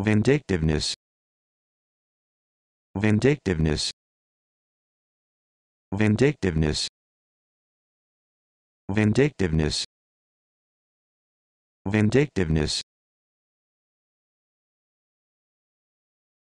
Vindictiveness. Vindictiveness. Vindictiveness. Vindictiveness. Vindictiveness.